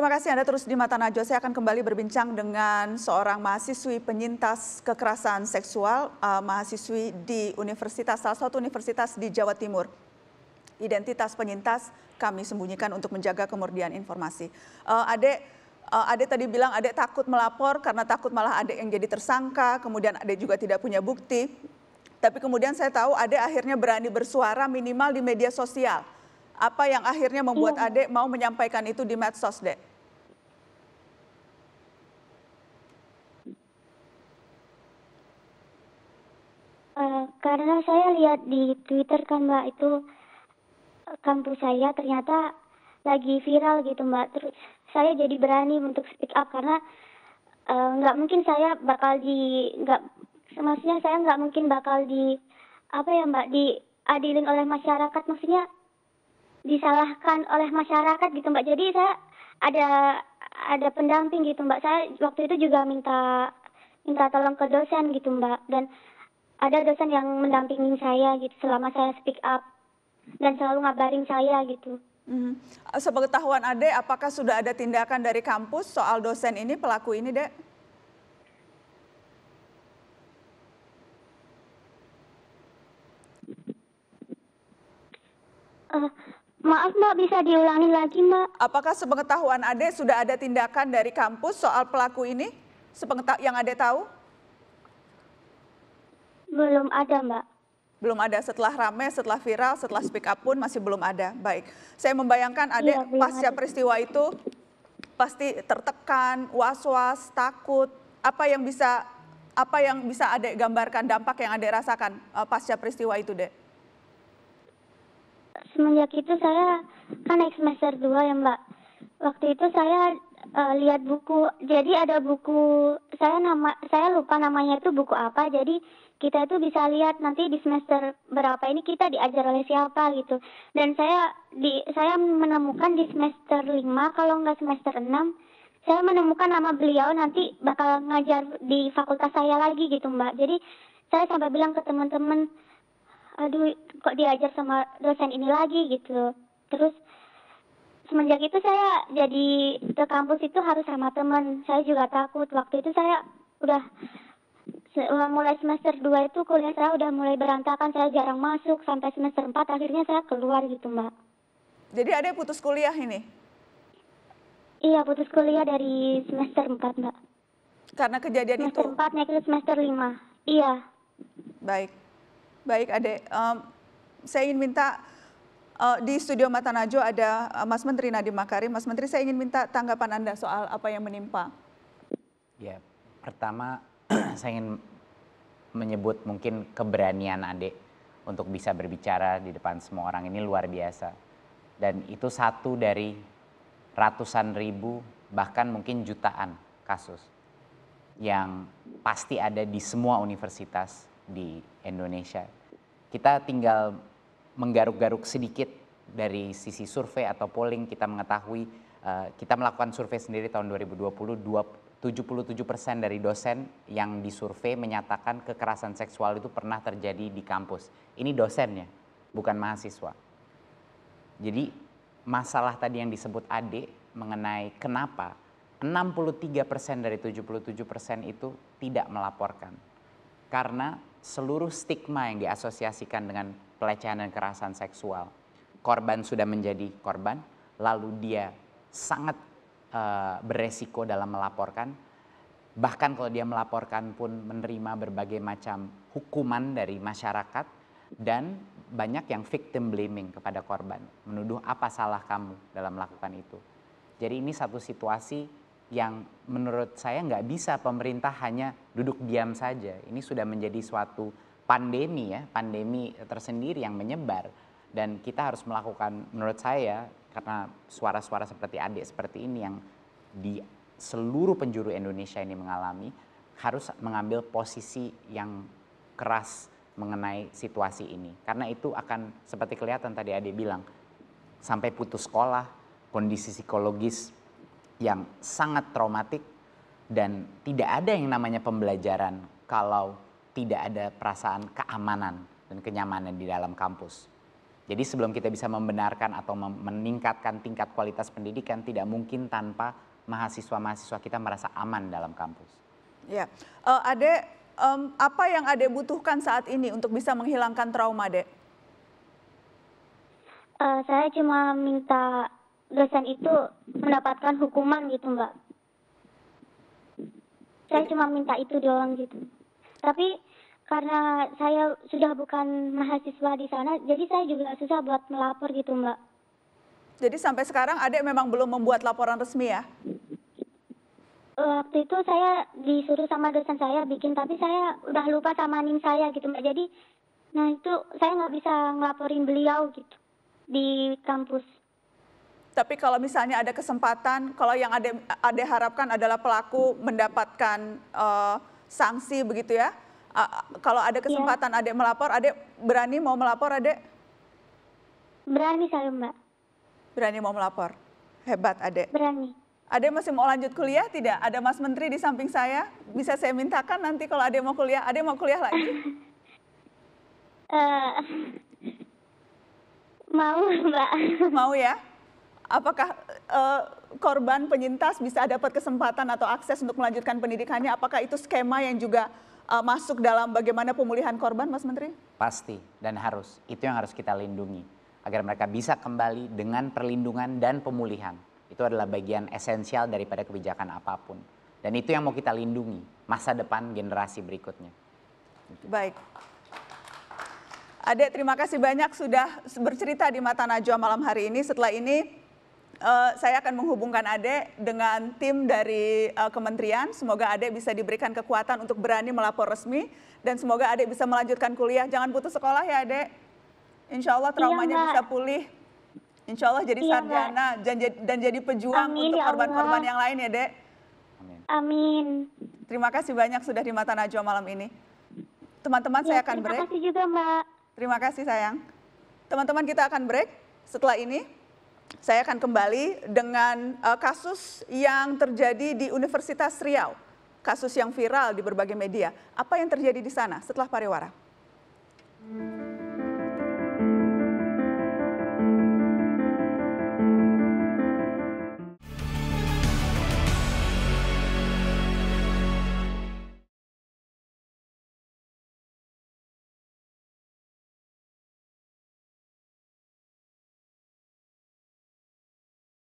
Terima kasih Anda terus di Mata Najwa. Saya akan kembali berbincang dengan seorang mahasiswi penyintas kekerasan seksual, uh, mahasiswi di universitas, salah satu universitas di Jawa Timur. Identitas penyintas kami sembunyikan untuk menjaga kemurnian informasi. Uh, eh, adek, uh, eh, adek tadi bilang adek takut melapor karena takut malah adek yang jadi tersangka, kemudian adek juga tidak punya bukti. Tapi kemudian saya tahu adek akhirnya berani bersuara minimal di media sosial apa yang akhirnya membuat iya. adek mau menyampaikan itu di medsos, dek? karena saya lihat di Twitter kan Mbak itu kampus saya ternyata lagi viral gitu Mbak. Terus saya jadi berani untuk speak up karena eh, nggak uh, mungkin saya bakal di nggak maksudnya saya nggak mungkin bakal di apa ya Mbak diadilin oleh masyarakat maksudnya disalahkan oleh masyarakat gitu Mbak. Jadi saya ada ada pendamping gitu Mbak. Saya waktu itu juga minta minta tolong ke dosen gitu Mbak dan ada dosen yang mendampingi saya gitu selama saya speak up dan selalu ngabarin saya gitu. -hmm. Sepengetahuan Ade, apakah sudah ada tindakan dari kampus soal dosen ini, pelaku ini, Dek? Uh, maaf Mbak, bisa diulangi lagi Mbak. Apakah sepengetahuan Ade sudah ada tindakan dari kampus soal pelaku ini? Sepengetahuan yang Ade tahu? belum ada, Mbak. Belum ada setelah rame, setelah viral, setelah speak up pun masih belum ada. Baik. Saya membayangkan ada iya, pasca ada. peristiwa itu pasti tertekan, was-was, takut. Apa yang bisa apa yang bisa Adek gambarkan dampak yang Adek rasakan uh, pasca peristiwa itu, Dek? Semenjak itu saya kan naik semester 2 ya, Mbak. Waktu itu saya uh, lihat buku. Jadi ada buku saya nama saya lupa namanya itu buku apa. Jadi kita itu bisa lihat nanti di semester berapa ini kita diajar oleh siapa gitu. Dan saya di saya menemukan di semester 5 kalau nggak semester 6 saya menemukan nama beliau nanti bakal ngajar di fakultas saya lagi gitu Mbak. Jadi saya sampai bilang ke teman-teman, aduh kok diajar sama dosen ini lagi gitu. Terus semenjak itu saya jadi ke kampus itu harus sama teman. Saya juga takut. Waktu itu saya udah mulai semester 2 itu kuliah saya udah mulai berantakan, saya jarang masuk sampai semester 4 akhirnya saya keluar gitu Mbak. Jadi ada putus kuliah ini? Iya putus kuliah dari semester 4 Mbak. Karena kejadian semester itu? Semester 4 naik ke semester 5, iya. Baik, baik Adek. Um, saya ingin minta uh, di studio Mata Najwa ada e, Mas Menteri Nadiem Makarim. Mas Menteri saya ingin minta tanggapan Anda soal apa yang menimpa. Ya, pertama saya ingin menyebut mungkin keberanian adik untuk bisa berbicara di depan semua orang ini luar biasa. Dan itu satu dari ratusan ribu bahkan mungkin jutaan kasus yang pasti ada di semua universitas di Indonesia. Kita tinggal menggaruk-garuk sedikit dari sisi survei atau polling kita mengetahui eh, kita melakukan survei sendiri tahun 2020 77% dari dosen yang disurvei menyatakan kekerasan seksual itu pernah terjadi di kampus. Ini dosennya, bukan mahasiswa. Jadi masalah tadi yang disebut adik mengenai kenapa 63% dari 77% itu tidak melaporkan. Karena seluruh stigma yang diasosiasikan dengan pelecehan dan kekerasan seksual. Korban sudah menjadi korban, lalu dia sangat Eh, beresiko dalam melaporkan. Bahkan kalau dia melaporkan pun menerima berbagai macam hukuman dari masyarakat dan banyak yang victim blaming kepada korban, menuduh apa salah kamu dalam melakukan itu. Jadi ini satu situasi yang menurut saya nggak bisa pemerintah hanya duduk diam saja. Ini sudah menjadi suatu pandemi ya, pandemi tersendiri yang menyebar dan kita harus melakukan menurut saya karena suara-suara seperti adik seperti ini yang di seluruh penjuru Indonesia ini mengalami harus mengambil posisi yang keras mengenai situasi ini karena itu akan seperti kelihatan tadi adik bilang sampai putus sekolah kondisi psikologis yang sangat traumatik dan tidak ada yang namanya pembelajaran kalau tidak ada perasaan keamanan dan kenyamanan di dalam kampus jadi sebelum kita bisa membenarkan atau meningkatkan tingkat kualitas pendidikan tidak mungkin tanpa mahasiswa-mahasiswa kita merasa aman dalam kampus. Ya, uh, Ade, um, apa yang Ade butuhkan saat ini untuk bisa menghilangkan trauma, Ade? Uh, saya cuma minta dosen itu mendapatkan hukuman gitu, Mbak. Saya cuma minta itu doang gitu. Tapi karena saya sudah bukan mahasiswa di sana, jadi saya juga susah buat melapor gitu, Mbak. Jadi sampai sekarang adik memang belum membuat laporan resmi ya? Eh, waktu itu saya disuruh sama dosen saya bikin, tapi saya udah lupa sama nim saya gitu, Mbak. Jadi, nah itu saya nggak bisa ngelaporin beliau gitu di kampus. Tapi kalau misalnya ada kesempatan, kalau yang ada ada harapkan adalah pelaku mendapatkan uh, sanksi begitu ya? kalau ada iya. kesempatan ya. adik melapor, adik berani mau melapor adik? Berani saya mbak. Berani mau melapor? Hebat adik. Berani. Adik masih mau lanjut kuliah tidak? Ada mas menteri di samping saya, bisa saya mintakan nanti kalau adik mau kuliah, adik mau kuliah lagi? uh, mau mbak. Mau ya? Apakah uh, korban penyintas bisa dapat kesempatan atau akses untuk melanjutkan pendidikannya? Apakah itu skema yang juga uh, masuk dalam bagaimana pemulihan korban, Mas Menteri? Pasti dan harus. Itu yang harus kita lindungi agar mereka bisa kembali dengan perlindungan dan pemulihan. Itu adalah bagian esensial daripada kebijakan apapun. Dan itu yang mau kita lindungi masa depan generasi berikutnya. Gitu. Baik. Adek, terima kasih banyak sudah bercerita di Mata Najwa malam hari ini. Setelah ini uh, saya akan menghubungkan Ade dengan tim dari uh, kementerian. Semoga Ade bisa diberikan kekuatan untuk berani melapor resmi dan semoga Ade bisa melanjutkan kuliah. Jangan putus sekolah ya Ade. Insya Allah iya, traumanya iya, bisa pulih. Insya Allah jadi iya, sarjana dan, dan jadi pejuang Amin, untuk ya korban-korban yang lain ya Ade. Amin. Amin. Terima kasih banyak sudah di Mata Najwa malam ini. Teman-teman ya, saya akan terima break. Terima kasih juga Mbak. Terima kasih sayang. Teman-teman kita akan break setelah ini saya akan kembali dengan uh, kasus yang terjadi di Universitas Riau, kasus yang viral di berbagai media. Apa yang terjadi di sana setelah pariwara? Hmm.